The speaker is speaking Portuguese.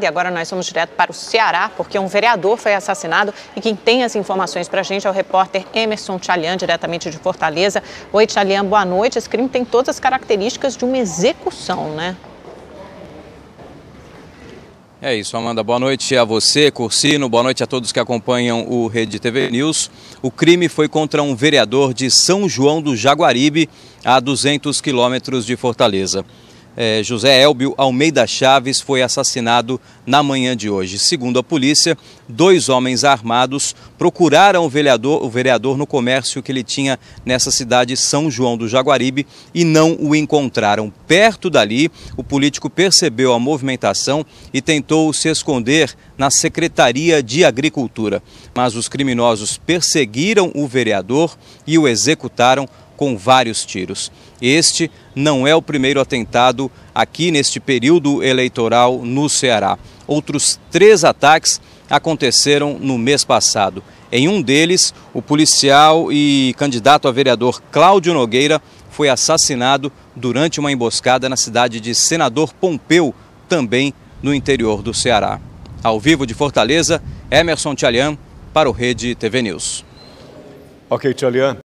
E agora nós somos direto para o Ceará, porque um vereador foi assassinado e quem tem as informações para a gente é o repórter Emerson Tchalian, diretamente de Fortaleza. Oi, Tchalian, boa noite. Esse crime tem todas as características de uma execução, né? É isso, Amanda. Boa noite a você, Cursino. Boa noite a todos que acompanham o Rede TV News. O crime foi contra um vereador de São João do Jaguaribe, a 200 quilômetros de Fortaleza. É, José Elbio Almeida Chaves foi assassinado na manhã de hoje. Segundo a polícia, dois homens armados procuraram o vereador, o vereador no comércio que ele tinha nessa cidade, São João do Jaguaribe, e não o encontraram. Perto dali, o político percebeu a movimentação e tentou se esconder na Secretaria de Agricultura. Mas os criminosos perseguiram o vereador e o executaram com vários tiros. Este não é o primeiro atentado aqui neste período eleitoral no Ceará. Outros três ataques aconteceram no mês passado. Em um deles, o policial e candidato a vereador Cláudio Nogueira foi assassinado durante uma emboscada na cidade de Senador Pompeu, também no interior do Ceará. Ao vivo de Fortaleza, Emerson Tchalian para o Rede TV News. Ok, Tchalian.